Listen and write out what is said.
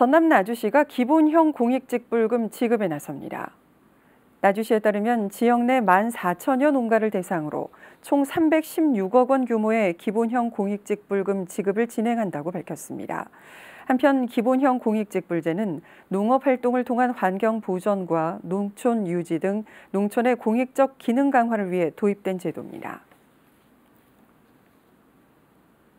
전남 나주시가 기본형 공익직불금 지급에 나섭니다. 나주시에 따르면 지역 내 14,000여 농가를 대상으로 총 316억 원 규모의 기본형 공익직불금 지급을 진행한다고 밝혔습니다. 한편 기본형 공익직불제는 농업활동을 통한 환경 보전과 농촌 유지 등 농촌의 공익적 기능 강화를 위해 도입된 제도입니다.